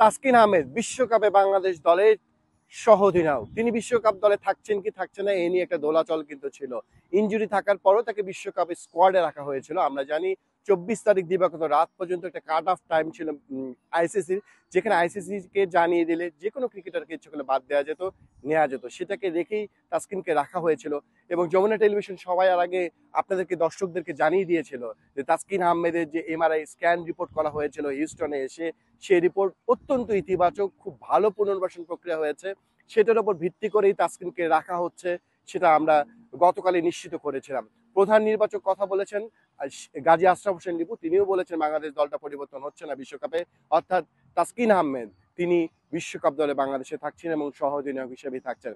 তাসকিন আহমেদ বিশ্বকাপে বাংলাদেশ দলের অধিনায়ক তিনি বিশ্বকাপ দলে থাকছেন কি থাকছে না এ নিয়ে একটা দোলাচল কিন্তু ছিল ইঞ্জুরি থাকার পরও তাকে বিশ্বকাপে স্কোয়াডে রাখা হয়েছিল আমরা জানি চব্বিশ তারিখ দিবাগত রাত পর্যন্ত একটা কাট অফ টাইম ছিল আইসিসির যেখানে আইসিসিকে জানিয়ে দিলে যে কোনো ক্রিকেটারকে ইচ্ছে করলে বাদ দেওয়া যেত নেওয়া যেত সেটাকে রেখেই তাসকিনকে রাখা হয়েছিল এবং যমুনা টেলিভিশন সবাই আর আগে আপনাদেরকে দর্শকদেরকে জানিয়ে দিয়েছিল যে তাসকিন আহমেদের যে এমআরআই স্ক্যান রিপোর্ট করা হয়েছিল হিউস্টনে এসে সে রিপোর্ট অত্যন্ত ইতিবাচক খুব ভালো পুনর্বাসন প্রক্রিয়া হয়েছে সেটার উপর ভিত্তি করেই তাসকিনকে রাখা হচ্ছে সেটা আমরা গতকালে নিশ্চিত করেছিলাম প্রধান নির্বাচক কথা বলেছেন গাজী আশরাফ হোসেন লিপু তিনিও বলেছেন বাংলাদেশ দলটা পরিবর্তন হচ্ছে না বিশ্বকাপে অর্থাৎ তাসকিন আহমেদ তিনি বিশ্বকাপ দলে বাংলাদেশে থাকছেন এবং সহ অধিনায়ক হিসেবেই থাকছেন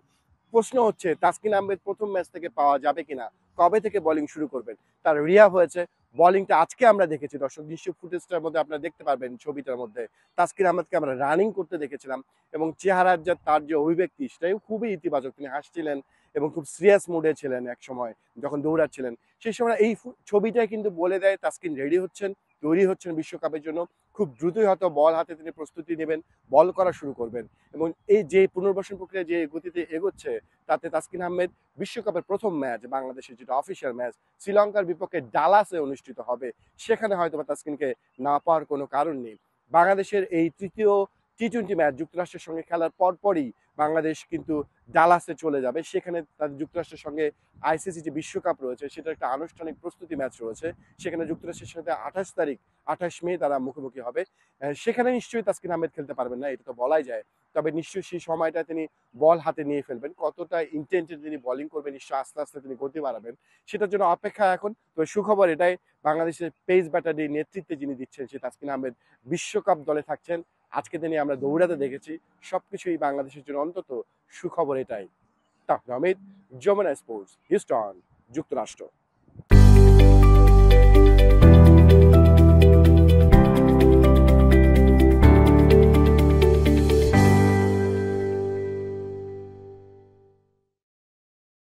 প্রশ্ন হচ্ছে তাসকিন আহমেদ প্রথম ম্যাচ থেকে পাওয়া যাবে কিনা কবে থেকে বোলিং শুরু করবেন তার রিয়া হয়েছে বোলিংটা আজকে আমরা দেখেছি দর্শক নিশ্চয় ফুটেজটার মধ্যে আপনারা দেখতে পারবেন ছবিটার মধ্যে তাসকিন আহমেদকে আমরা রানিং করতে দেখেছিলাম এবং চেহারার যে তার যে অভিব্যক্তি সেটাই খুবই ইতিবাচক তিনি হাসছিলেন এবং খুব সিরিয়াস মুডে ছিলেন এক সময় যখন দৌড়াচ্ছিলেন সেই সময় এই ছবিটাই কিন্তু বলে দেয় তাস্কিন রেডি হচ্ছেন তৈরি হচ্ছেন বিশ্বকাপের জন্য খুব দ্রুতই হয়তো বল হাতে তিনি প্রস্তুতি নেবেন বল করা শুরু করবেন এবং এই যে পুনর্বাসন প্রক্রিয়া যে গতিতে এগোচ্ছে তাতে তাস্কিন আহমেদ বিশ্বকাপের প্রথম ম্যাচ বাংলাদেশের যেটা অফিসিয়াল ম্যাচ শ্রীলঙ্কার বিপক্ষে ডালাসে অনুষ্ঠিত হবে সেখানে হয়তো তাসকিনকে না পাওয়ার কোনো কারণ নেই বাংলাদেশের এই তৃতীয় টি টোয়েন্টি ম্যাচ যুক্তরাষ্ট্রের সঙ্গে খেলার পরপরই বাংলাদেশ কিন্তু ডালাসে চলে যাবে সেখানে তার যুক্তরাষ্ট্রের সঙ্গে আইসিসি যে বিশ্বকাপ রয়েছে সেটা একটা আনুষ্ঠানিক প্রস্তুতি ম্যাচ রয়েছে সেখানে যুক্তরাষ্ট্রের সাথে আঠাশ তারিখ আঠাশ মে তারা মুখোমুখি হবে সেখানে নিশ্চয়ই তাসকিন আহমেদ খেলতে পারবেন না এটা তো বলাই যায় তবে নিশ্চয়ই সেই সময়টা তিনি বল হাতে নিয়ে ফেলবেন কতটা ইন্টেন্টে তিনি বলিং করবেন নিশ্চয়ই আস্তে আস্তে তিনি গতি বাড়াবেন সেটার জন্য অপেক্ষা এখন তবে সুখবর এটাই বাংলাদেশের পেস ব্যাটারির নেতৃত্বে যিনি দিচ্ছেন সে তাসকিন আহমেদ বিশ্বকাপ দলে থাকছেন আজকে দিনে আমরা দৌড়াতে দেখেছি সব কিছুই বাংলাদেশের জন্য অন্তত সুখবর এটাই তাহলে অমিত যমুনা স্পোর্টস হিউস্টন যুক্তরাষ্ট্র